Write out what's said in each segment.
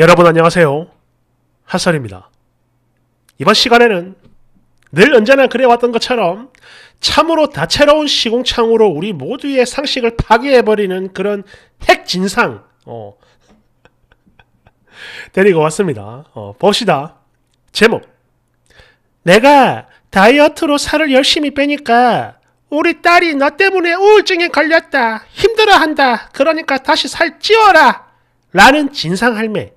여러분 안녕하세요. 핫설입니다. 이번 시간에는 늘 언제나 그래왔던 것처럼 참으로 다채로운 시공창으로 우리 모두의 상식을 파괴해버리는 그런 핵진상 어. 데리고 왔습니다. 어, 봅시다. 제목 내가 다이어트로 살을 열심히 빼니까 우리 딸이 나 때문에 우울증에 걸렸다. 힘들어한다. 그러니까 다시 살 찌워라. 라는 진상할매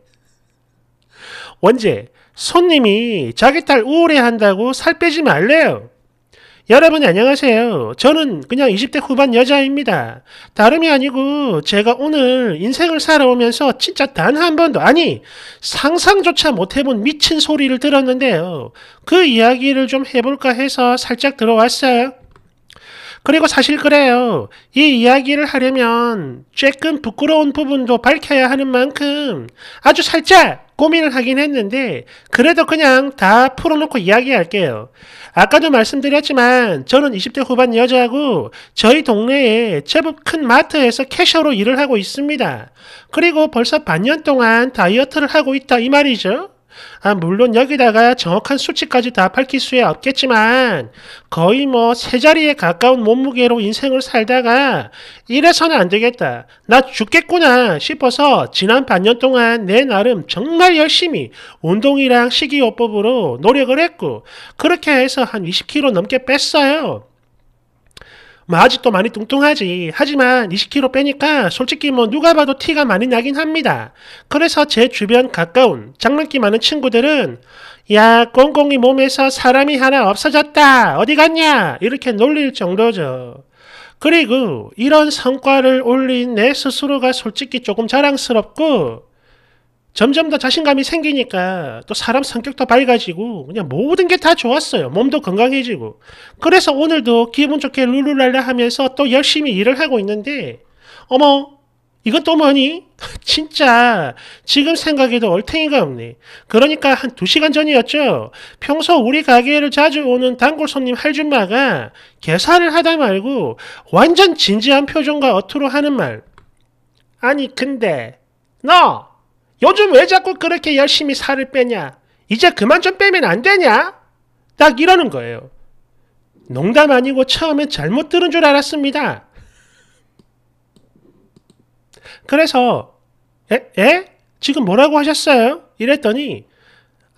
언제? 손님이 자기 딸 우울해한다고 살 빼지 말래요. 여러분 안녕하세요. 저는 그냥 20대 후반 여자입니다. 다름이 아니고 제가 오늘 인생을 살아오면서 진짜 단 한 번도 아니 상상조차 못해본 미친 소리를 들었는데요. 그 이야기를 좀 해볼까 해서 살짝 들어왔어요. 그리고 사실 그래요. 이 이야기를 하려면 조금 부끄러운 부분도 밝혀야 하는 만큼 아주 살짝 고민을 하긴 했는데 그래도 그냥 다 풀어놓고 이야기할게요. 아까도 말씀드렸지만 저는 20대 후반 여자고 저희 동네에 제법 큰 마트에서 캐셔로 일을 하고 있습니다. 그리고 벌써 반년 동안 다이어트를 하고 있다 이 말이죠. 아, 물론 여기다가 정확한 수치까지 다 밝힐 수야 없겠지만 거의 뭐 세 자리에 가까운 몸무게로 인생을 살다가 이래서는 안 되겠다. 나 죽겠구나 싶어서 지난 반년 동안 내 나름 정말 열심히 운동이랑 식이요법으로 노력을 했고 그렇게 해서 한 20kg 넘게 뺐어요. 뭐 아직도 많이 뚱뚱하지. 하지만 20kg 빼니까 솔직히 뭐 누가 봐도 티가 많이 나긴 합니다. 그래서 제 주변 가까운 장난기 많은 친구들은 야, 꽁꽁이 몸에서 사람이 하나 없어졌다. 어디 갔냐? 이렇게 놀릴 정도죠. 그리고 이런 성과를 올린 내 스스로가 솔직히 조금 자랑스럽고 점점 더 자신감이 생기니까 또 사람 성격도 밝아지고 그냥 모든 게 다 좋았어요. 몸도 건강해지고. 그래서 오늘도 기분 좋게 룰루랄라 하면서 또 열심히 일을 하고 있는데 어머 이것도 뭐니? 진짜 지금 생각해도 얼탱이가 없네. 그러니까 한 두시간 전이었죠. 평소 우리 가게를 자주 오는 단골 손님 할줌마가 계산을 하다 말고 완전 진지한 표정과 어투로 하는 말. 아니 근데 너 요즘 왜 자꾸 그렇게 열심히 살을 빼냐? 이제 그만 좀 빼면 안 되냐? 딱 이러는 거예요. 농담 아니고 처음엔 잘못 들은 줄 알았습니다. 그래서 에? 에? 지금 뭐라고 하셨어요? 이랬더니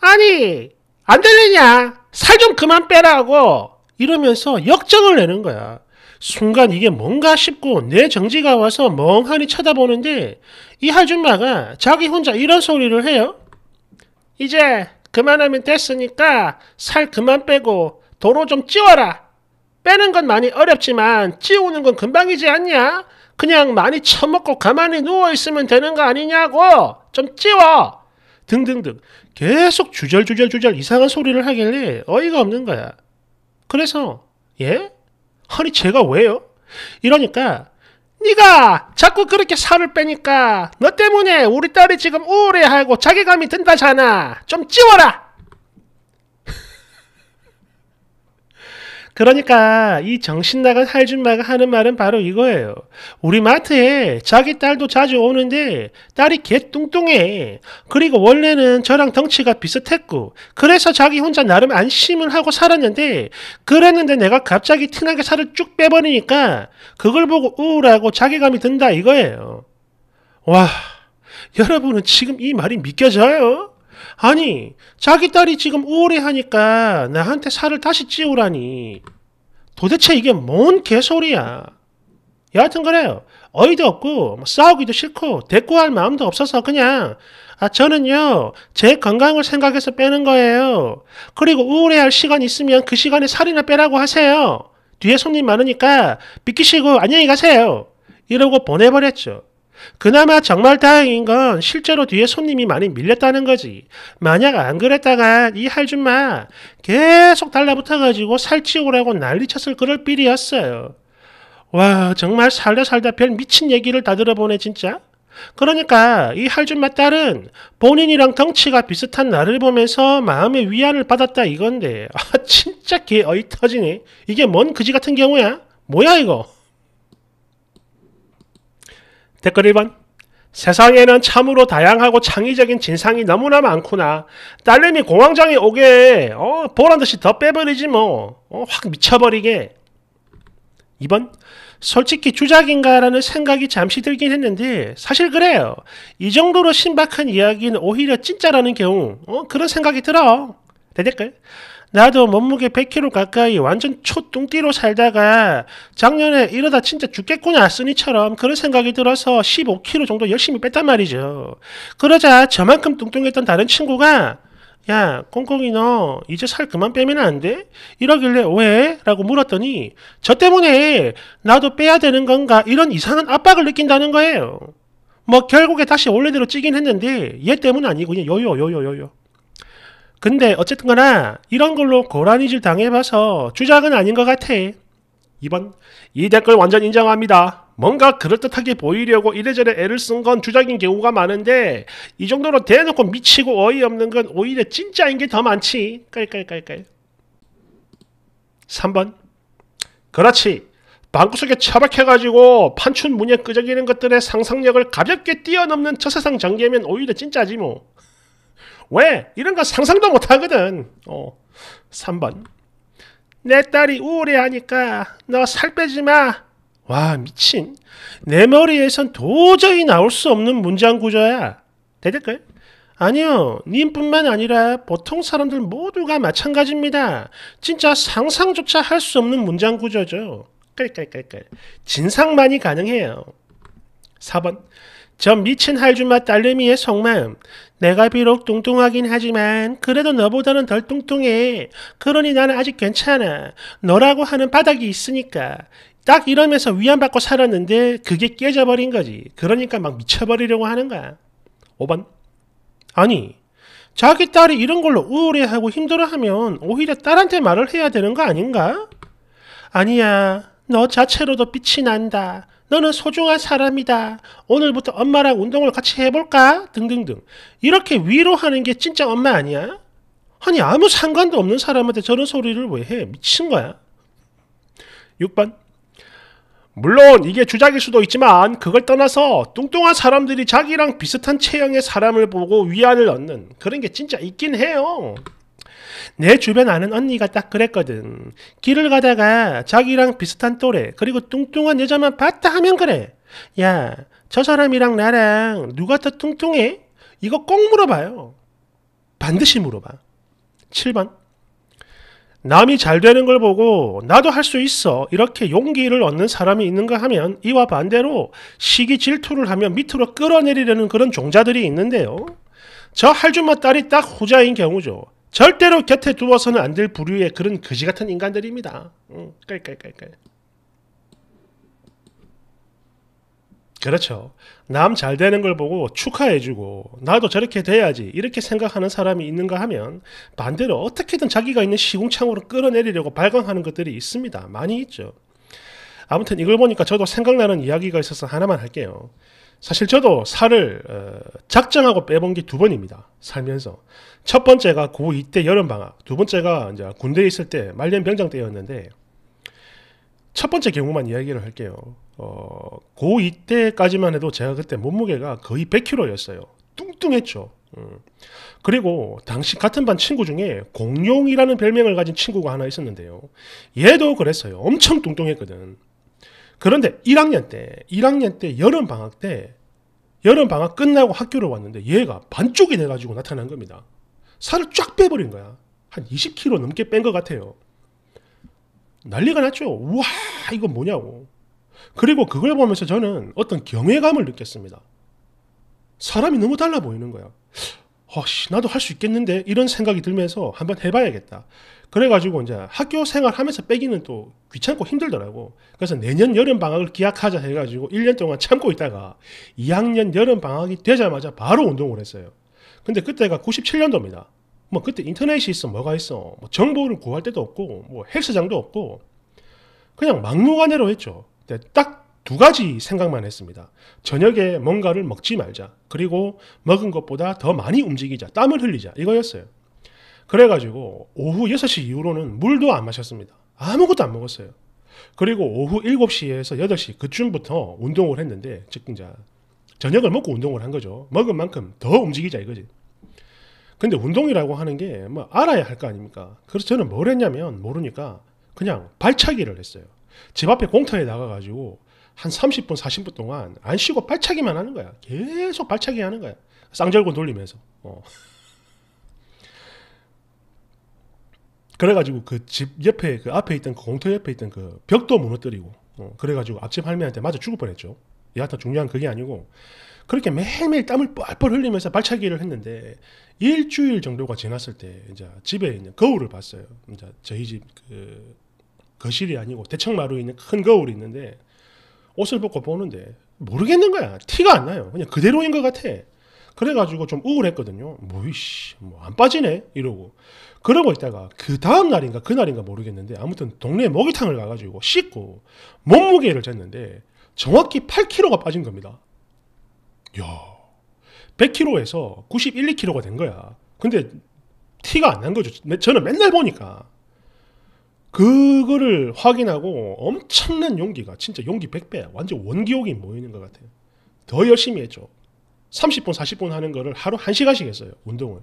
아니 안되느냐살 좀 그만 빼라고 이러면서 역정을 내는 거야. 순간 이게 뭔가 싶고 내 정지가 와서 멍하니 쳐다보는데 이 아줌마가 자기 혼자 이런 소리를 해요. 이제 그만하면 됐으니까 살 그만 빼고 도로 좀 찌워라. 빼는 건 많이 어렵지만 찌우는 건 금방이지 않냐? 그냥 많이 처먹고 가만히 누워있으면 되는 거 아니냐고! 좀 찌워! 등등등. 계속 주절주절주절 이상한 소리를 하길래 어이가 없는 거야. 그래서, 예? 허니 제가 왜요? 이러니까 네가 자꾸 그렇게 살을 빼니까 너 때문에 우리 딸이 지금 우울해하고 자괴감이 든다잖아. 좀 치워라. 그러니까 이 정신 나간 할줌마가 하는 말은 바로 이거예요. 우리 마트에 자기 딸도 자주 오는데 딸이 개 뚱뚱해. 그리고 원래는 저랑 덩치가 비슷했고 그래서 자기 혼자 나름 안심을 하고 살았는데 그랬는데 내가 갑자기 티나게 살을 쭉 빼버리니까 그걸 보고 우울하고 자괴감이 든다 이거예요. 와, 여러분은 지금 이 말이 믿겨져요? 아니, 자기 딸이 지금 우울해 하니까 나한테 살을 다시 찌우라니. 도대체 이게 뭔 개소리야. 여하튼 그래요. 어이도 없고 뭐 싸우기도 싫고 대꾸할 마음도 없어서 그냥 아 저는요 제 건강을 생각해서 빼는 거예요. 그리고 우울해할 시간 있으면 그 시간에 살이나 빼라고 하세요. 뒤에 손님 많으니까 비키시고 안녕히 가세요. 이러고 보내버렸죠. 그나마 정말 다행인 건 실제로 뒤에 손님이 많이 밀렸다는 거지. 만약 안 그랬다간 이 할줌마 계속 달라붙어가지고 살찌우라고 난리쳤을 그럴 삘리였어요와 정말 살다 살다 별 미친 얘기를 다 들어보네 진짜. 그러니까 이 할줌마 딸은 본인이랑 덩치가 비슷한 나를 보면서 마음의 위안을 받았다 이건데 아 진짜 개 어이 터지네 이게 뭔 그지 같은 경우야 뭐야 이거 댓글 1번. 세상에는 참으로 다양하고 창의적인 진상이 너무나 많구나. 딸내미 공황장애 오게 어, 보란 듯이 더 빼버리지 뭐. 어, 확 미쳐버리게. 2번. 솔직히 주작인가라는 생각이 잠시 들긴 했는데 사실 그래요. 이 정도로 신박한 이야기는 오히려 진짜라는 경우 어, 그런 생각이 들어. 대댓글. 나도 몸무게 100kg 가까이 완전 초뚱띠로 살다가 작년에 이러다 진짜 죽겠구나 쓰니처럼 그런 생각이 들어서 15kg 정도 열심히 뺐단 말이죠. 그러자 저만큼 뚱뚱했던 다른 친구가 야, 꽁꽁이 너 이제 살 그만 빼면 안 돼? 이러길래 왜? 라고 물었더니 저 때문에 나도 빼야 되는 건가 이런 이상한 압박을 느낀다는 거예요. 뭐 결국에 다시 원래대로 찌긴 했는데 얘 때문 아니군요. 요요 요요 요요. 근데 어쨌든 간에 이런 걸로 고라니질 당해봐서 주작은 아닌 것 같아. 2번 이 댓글 완전 인정합니다. 뭔가 그럴듯하게 보이려고 이래저래 애를 쓴 건 주작인 경우가 많은데 이 정도로 대놓고 미치고 어이없는 건 오히려 진짜인 게 더 많지. 깔깔깔깔. 3번 그렇지. 방구석에 처박혀가지고 판춘 문예 끄적이는 것들의 상상력을 가볍게 뛰어넘는 저 세상 전개면 오히려 진짜지 뭐. 왜? 이런 거 상상도 못 하거든. 어. 3번. 내 딸이 우울해하니까 너 살 빼지 마. 와, 미친. 내 머리에선 도저히 나올 수 없는 문장 구조야. 대댓글. 아니요, 님뿐만 아니라 보통 사람들 모두가 마찬가지입니다. 진짜 상상조차 할 수 없는 문장 구조죠. 깔깔깔깔. 진상만이 가능해요. 4번. 저 미친 할주마 딸내미의 속마음. 내가 비록 뚱뚱하긴 하지만 그래도 너보다는 덜 뚱뚱해. 그러니 나는 아직 괜찮아. 너라고 하는 바닥이 있으니까. 딱 이러면서 위안받고 살았는데 그게 깨져버린 거지. 그러니까 막 미쳐버리려고 하는 거야. 5번. 아니, 자기 딸이 이런 걸로 우울해하고 힘들어하면 오히려 딸한테 말을 해야 되는 거 아닌가? 아니야, 너 자체로도 빛이 난다. 너는 소중한 사람이다. 오늘부터 엄마랑 운동을 같이 해볼까? 등등등. 이렇게 위로하는 게 진짜 엄마 아니야? 아니, 아무 상관도 없는 사람한테 저런 소리를 왜 해? 미친 거야. 6번. 물론 이게 주작일 수도 있지만 그걸 떠나서 뚱뚱한 사람들이 자기랑 비슷한 체형의 사람을 보고 위안을 얻는 그런 게 진짜 있긴 해요. 내 주변 아는 언니가 딱 그랬거든. 길을 가다가 자기랑 비슷한 또래 그리고 뚱뚱한 여자만 봤다 하면 그래. 야, 저 사람이랑 나랑 누가 더 뚱뚱해? 이거 꼭 물어봐요. 반드시 물어봐. 7번. 남이 잘 되는 걸 보고 나도 할 수 있어 이렇게 용기를 얻는 사람이 있는가 하면 이와 반대로 시기 질투를 하면 밑으로 끌어내리려는 그런 종자들이 있는데요. 저 할줌마 딸이 딱 후자인 경우죠. 절대로 곁에 두어서는 안 될 부류의 그런 거지 같은 인간들입니다. 응, 깔깔깔깔. 그렇죠. 남 잘 되는 걸 보고 축하해주고 나도 저렇게 돼야지 이렇게 생각하는 사람이 있는가 하면 반대로 어떻게든 자기가 있는 시궁창으로 끌어내리려고 발광하는 것들이 있습니다. 많이 있죠. 아무튼 이걸 보니까 저도 생각나는 이야기가 있어서 하나만 할게요. 사실 저도 살을 어, 작정하고 빼본 게 두 번입니다. 살면서 첫 번째가 고2 때 여름 방학, 두 번째가 이제 군대에 있을 때 말년 병장 때였는데 첫 번째 경우만 이야기를 할게요. 어, 고2 때까지만 해도 제가 그때 몸무게가 거의 100kg였어요. 뚱뚱했죠. 음. 그리고 당시 같은 반 친구 중에 공룡이라는 별명을 가진 친구가 하나 있었는데요. 얘도 그랬어요. 엄청 뚱뚱했거든. 그런데 1학년 때, 1학년 때 여름 방학 때 여름 방학 끝나고 학교를 왔는데 얘가 반쪽이 돼가지고 나타난 겁니다. 살을 쫙 빼버린 거야. 한 20kg 넘게 뺀 것 같아요. 난리가 났죠. 와 이거 뭐냐고. 그리고 그걸 보면서 저는 어떤 경외감을 느꼈습니다. 사람이 너무 달라 보이는 거야. 어씨 나도 할 수 있겠는데 이런 생각이 들면서 한번 해봐야겠다. 그래가지고 이제 학교 생활하면서 빼기는 또 귀찮고 힘들더라고. 그래서 내년 여름 방학을 기약하자 해가지고 1년 동안 참고 있다가 2학년 여름 방학이 되자마자 바로 운동을 했어요. 근데 그때가 97년도입니다. 뭐 그때 인터넷이 있어 뭐가 있어 뭐 정보를 구할 데도 없고 뭐 헬스장도 없고 그냥 막무가내로 했죠. 딱두 가지 생각만 했습니다. 저녁에 뭔가를 먹지 말자. 그리고 먹은 것보다 더 많이 움직이자. 땀을 흘리자. 이거였어요. 그래가지고 오후 6시 이후로는 물도 안 마셨습니다. 아무것도 안 먹었어요. 그리고 오후 7시에서 8시 그쯤부터 운동을 했는데, 즉, 이제 저녁을 먹고 운동을 한 거죠. 먹은 만큼 더 움직이자 이거지. 근데 운동이라고 하는 게 뭐 알아야 할 거 아닙니까? 그래서 저는 뭘 했냐면 모르니까 그냥 발차기를 했어요. 집 앞에 공터에 나가가지고 한 30분, 40분 동안 안 쉬고 발차기만 하는 거야. 계속 발차기 하는 거야. 쌍절곤 돌리면서. 어. 그래가지고 그 집 옆에, 그 앞에 있던 그 공터 옆에 있던 그 벽도 무너뜨리고, 어. 그래가지고 앞집 할머니한테 맞아 죽을 뻔했죠. 여하튼 중요한 그게 아니고, 그렇게 매일매일 땀을 뻘뻘 흘리면서 발차기를 했는데, 일주일 정도가 지났을 때, 이제 집에 있는 거울을 봤어요. 이제 저희 집 그, 거실이 아니고 대청마루에 있는 큰 거울이 있는데, 옷을 벗고 보는데 모르겠는 거야. 티가 안 나요. 그냥 그대로인 것 같아. 그래가지고 좀 우울했거든요. 뭐이씨, 뭐 안 빠지네 이러고 그러고 있다가 그 다음 날인가 그 날인가 모르겠는데 아무튼 동네 목욕탕을 가가지고 씻고 몸무게를 쟀는데 정확히 8kg가 빠진 겁니다. 야, 100kg에서 91, 2kg가 된 거야. 근데 티가 안 난 거죠. 저는 맨날 보니까 그거를 확인하고 엄청난 용기가 진짜 용기 100배 완전 원기옥이 모이는 것 같아요. 더 열심히 했죠. 30분 40분 하는 거를 하루 1시간씩 했어요. 운동을.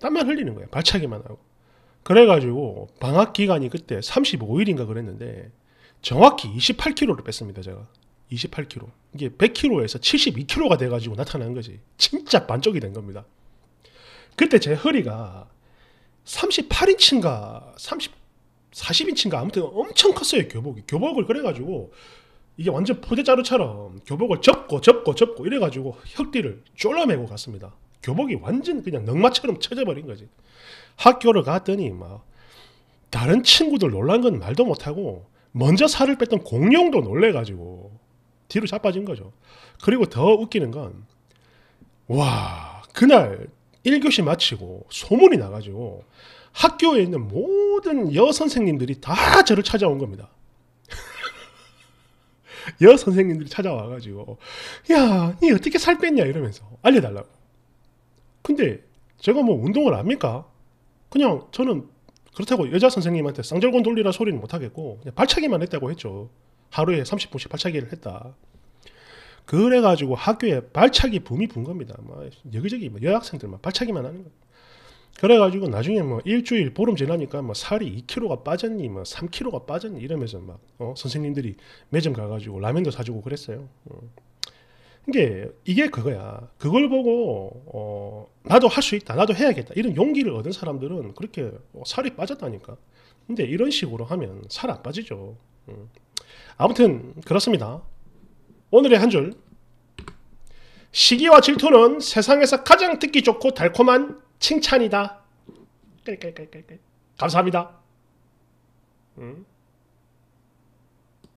땀만 흘리는 거예요. 발차기만 하고. 그래가지고 방학 기간이 그때 35일인가 그랬는데 정확히 28kg를 뺐습니다. 제가. 28kg. 이게 100kg에서 72kg가 돼가지고 나타난 거지. 진짜 반쪽이 된 겁니다. 그때 제 허리가 38인치인가 30, 40인치인가 아무튼 엄청 컸어요 교복이 교복을 그래가지고 이게 완전 포대자루처럼 교복을 접고 접고 접고 이래가지고 혁띠를 쫄라매고 갔습니다 교복이 완전 그냥 넉마처럼 쳐져버린 거지 학교를 갔더니 막 다른 친구들 놀란 건 말도 못하고 먼저 살을 뺐던 공룡도 놀래가지고 뒤로 자빠진 거죠 그리고 더 웃기는 건와 그날 1교시 마치고 소문이 나가지고 학교에 있는 모든 여 선생님들이 다 저를 찾아온 겁니다. 여 선생님들이 찾아와가지고, 야, 니 어떻게 살 뺐냐? 이러면서 알려달라고. 근데 제가 뭐 운동을 압니까 그냥 저는 그렇다고 여자 선생님한테 쌍절곤 돌리라 소리는 못하겠고, 발차기만 했다고 했죠. 하루에 30분씩 발차기를 했다. 그래가지고 학교에 발차기 붐이 분 겁니다. 막 여기저기 여학생들 만 발차기만 하는 겁니다. 그래가지고 나중에 뭐 일주일 보름 지나니까 뭐 살이 2kg가 빠졌니 뭐 3kg가 빠졌니 이러면서 막 어? 선생님들이 매점 가가지고 라면도 사주고 그랬어요. 어. 이게 이게 그거야. 그걸 보고 어, 나도 할 수 있다. 나도 해야겠다. 이런 용기를 얻은 사람들은 그렇게 어, 살이 빠졌다니까. 근데 이런 식으로 하면 살 안 빠지죠. 음. 아무튼 그렇습니다. 오늘의 한 줄. 시기와 질투는 세상에서 가장 듣기 좋고 달콤한 칭찬이다. 끌끌끌끌끌. 감사합니다. 음.